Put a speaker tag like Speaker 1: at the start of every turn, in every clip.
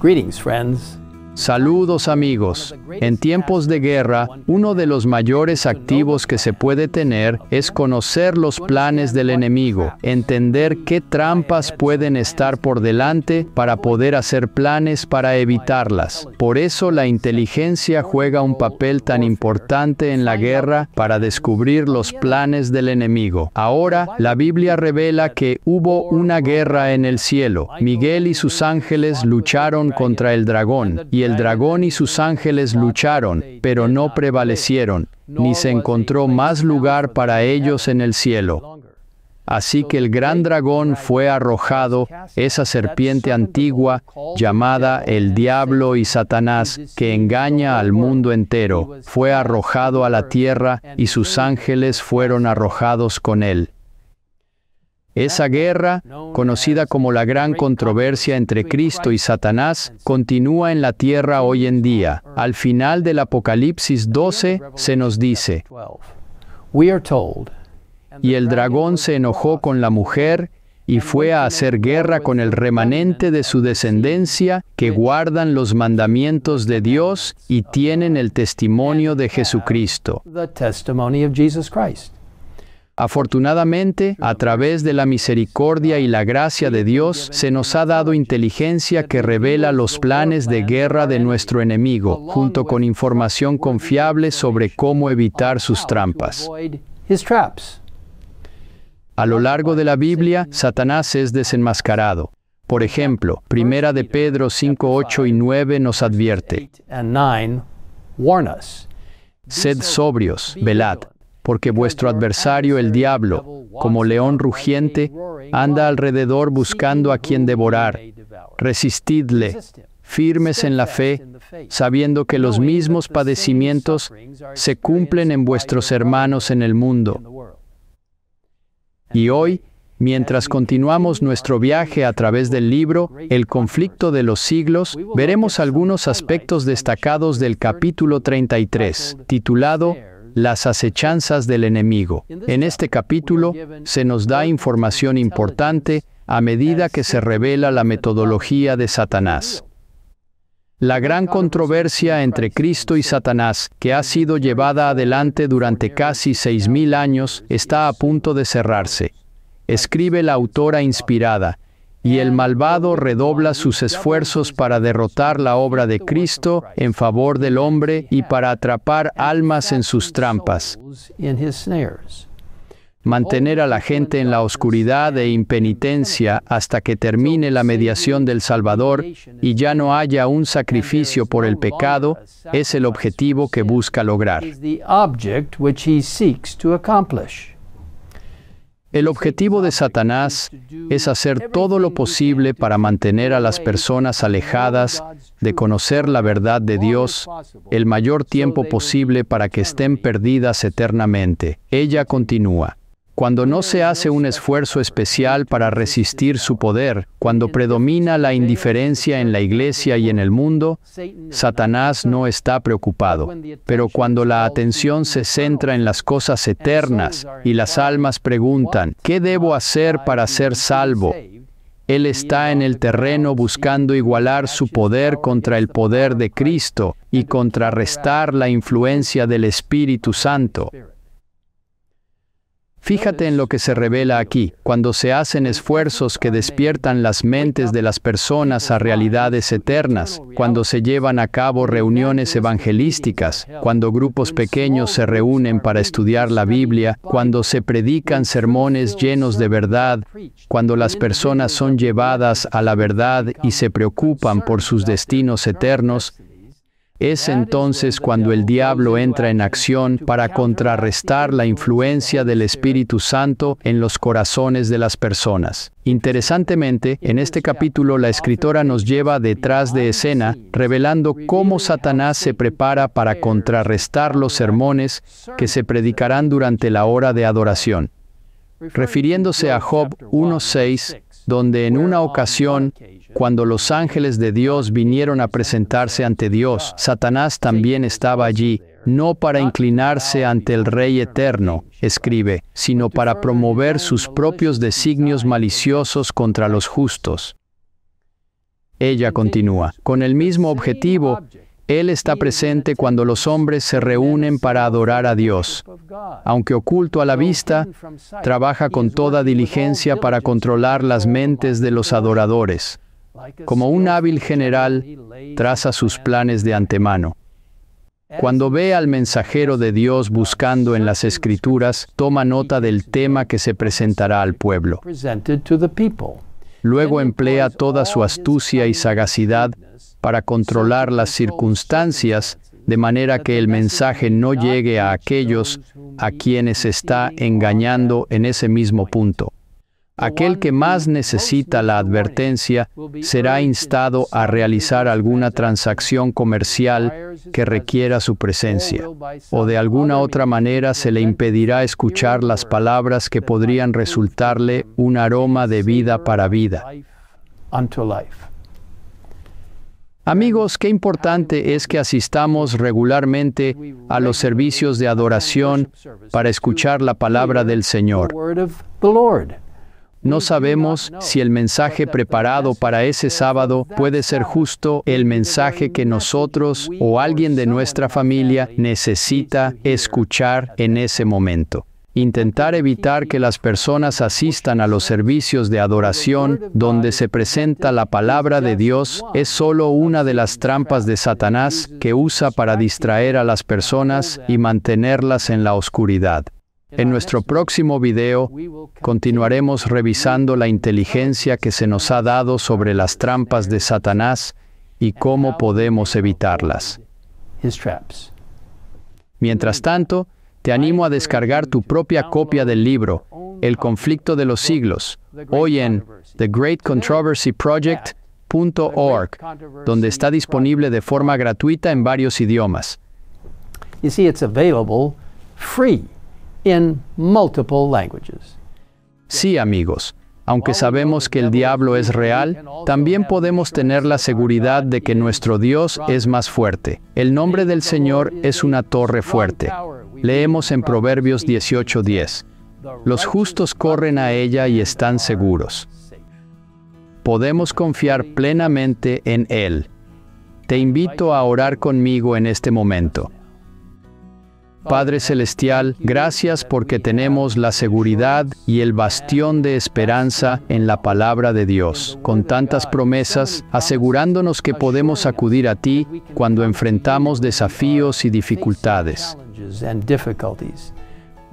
Speaker 1: Greetings, friends. Saludos amigos. En tiempos de guerra, uno de los mayores activos que se puede tener es conocer los planes del enemigo, entender qué trampas pueden estar por delante para poder hacer planes para evitarlas. Por eso la inteligencia juega un papel tan importante en la guerra para descubrir los planes del enemigo. Ahora, la Biblia revela que hubo una guerra en el cielo. Miguel y sus ángeles lucharon contra el dragón, y el el dragón y sus ángeles lucharon, pero no prevalecieron, ni se encontró más lugar para ellos en el cielo. Así que el gran dragón fue arrojado, esa serpiente antigua, llamada el diablo y Satanás, que engaña al mundo entero, fue arrojado a la tierra y sus ángeles fueron arrojados con él. Esa guerra, conocida como la gran controversia entre Cristo y Satanás, continúa en la tierra hoy en día. Al final del Apocalipsis 12 se nos dice, y el dragón se enojó con la mujer y fue a hacer guerra con el remanente de su descendencia que guardan los mandamientos de Dios y tienen el testimonio de Jesucristo. Afortunadamente, a través de la misericordia y la gracia de Dios, se nos ha dado inteligencia que revela los planes de guerra de nuestro enemigo, junto con información confiable sobre cómo evitar sus trampas. A lo largo de la Biblia, Satanás es desenmascarado. Por ejemplo, Primera de Pedro 5, 8 y 9 nos advierte. Sed sobrios, velad porque vuestro adversario el diablo, como león rugiente, anda alrededor buscando a quien devorar. Resistidle, firmes en la fe, sabiendo que los mismos padecimientos se cumplen en vuestros hermanos en el mundo. Y hoy, Mientras continuamos nuestro viaje a través del libro El conflicto de los siglos, veremos algunos aspectos destacados del capítulo 33, titulado las acechanzas del enemigo. En este capítulo se nos da información importante a medida que se revela la metodología de Satanás. La gran controversia entre Cristo y Satanás, que ha sido llevada adelante durante casi 6.000 años, está a punto de cerrarse. Escribe la autora inspirada, y el malvado redobla sus esfuerzos para derrotar la obra de Cristo en favor del hombre y para atrapar almas en sus trampas. Mantener a la gente en la oscuridad e impenitencia hasta que termine la mediación del Salvador y ya no haya un sacrificio por el pecado es el objetivo que busca lograr. El objetivo de Satanás es hacer todo lo posible para mantener a las personas alejadas de conocer la verdad de Dios el mayor tiempo posible para que estén perdidas eternamente. Ella continúa. Cuando no se hace un esfuerzo especial para resistir su poder, cuando predomina la indiferencia en la iglesia y en el mundo, Satanás no está preocupado. Pero cuando la atención se centra en las cosas eternas y las almas preguntan, ¿qué debo hacer para ser salvo? Él está en el terreno buscando igualar su poder contra el poder de Cristo y contrarrestar la influencia del Espíritu Santo. Fíjate en lo que se revela aquí, cuando se hacen esfuerzos que despiertan las mentes de las personas a realidades eternas, cuando se llevan a cabo reuniones evangelísticas, cuando grupos pequeños se reúnen para estudiar la Biblia, cuando se predican sermones llenos de verdad, cuando las personas son llevadas a la verdad y se preocupan por sus destinos eternos, es entonces cuando el diablo entra en acción para contrarrestar la influencia del Espíritu Santo en los corazones de las personas. Interesantemente, en este capítulo la escritora nos lleva detrás de escena, revelando cómo Satanás se prepara para contrarrestar los sermones que se predicarán durante la hora de adoración. Refiriéndose a Job 1.6, donde en una ocasión, cuando los ángeles de Dios vinieron a presentarse ante Dios, Satanás también estaba allí, no para inclinarse ante el Rey eterno, escribe, sino para promover sus propios designios maliciosos contra los justos. Ella continúa, con el mismo objetivo, él está presente cuando los hombres se reúnen para adorar a Dios. Aunque oculto a la vista, trabaja con toda diligencia para controlar las mentes de los adoradores. Como un hábil general, traza sus planes de antemano. Cuando ve al mensajero de Dios buscando en las escrituras, toma nota del tema que se presentará al pueblo. Luego emplea toda su astucia y sagacidad para controlar las circunstancias de manera que el mensaje no llegue a aquellos a quienes está engañando en ese mismo punto. Aquel que más necesita la advertencia será instado a realizar alguna transacción comercial que requiera su presencia, o de alguna otra manera se le impedirá escuchar las palabras que podrían resultarle un aroma de vida para vida. Amigos, qué importante es que asistamos regularmente a los servicios de adoración para escuchar la palabra del Señor. No sabemos si el mensaje preparado para ese sábado puede ser justo el mensaje que nosotros o alguien de nuestra familia necesita escuchar en ese momento. Intentar evitar que las personas asistan a los servicios de adoración donde se presenta la palabra de Dios es solo una de las trampas de Satanás que usa para distraer a las personas y mantenerlas en la oscuridad. En nuestro próximo video continuaremos revisando la inteligencia que se nos ha dado sobre las trampas de Satanás y cómo podemos evitarlas. Mientras tanto, te animo a descargar tu propia copia del libro, El conflicto de los siglos, hoy en thegreatcontroversyproject.org, donde está disponible de forma gratuita en varios idiomas. free. Sí, amigos. Aunque sabemos que el diablo es real, también podemos tener la seguridad de que nuestro Dios es más fuerte. El nombre del Señor es una torre fuerte. Leemos en Proverbios 18:10. Los justos corren a ella y están seguros. Podemos confiar plenamente en Él. Te invito a orar conmigo en este momento. Padre Celestial, gracias porque tenemos la seguridad y el bastión de esperanza en la palabra de Dios, con tantas promesas, asegurándonos que podemos acudir a ti cuando enfrentamos desafíos y dificultades.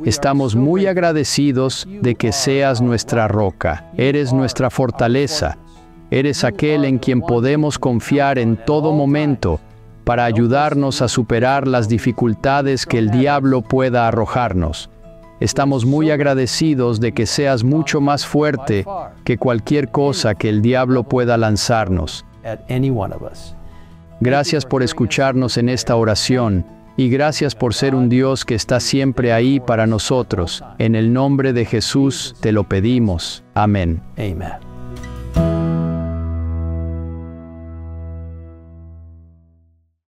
Speaker 1: Estamos muy agradecidos de que seas nuestra roca, eres nuestra fortaleza, eres aquel en quien podemos confiar en todo momento para ayudarnos a superar las dificultades que el diablo pueda arrojarnos. Estamos muy agradecidos de que seas mucho más fuerte que cualquier cosa que el diablo pueda lanzarnos. Gracias por escucharnos en esta oración y gracias por ser un Dios que está siempre ahí para nosotros. En el nombre de Jesús te lo pedimos. Amén. Amén.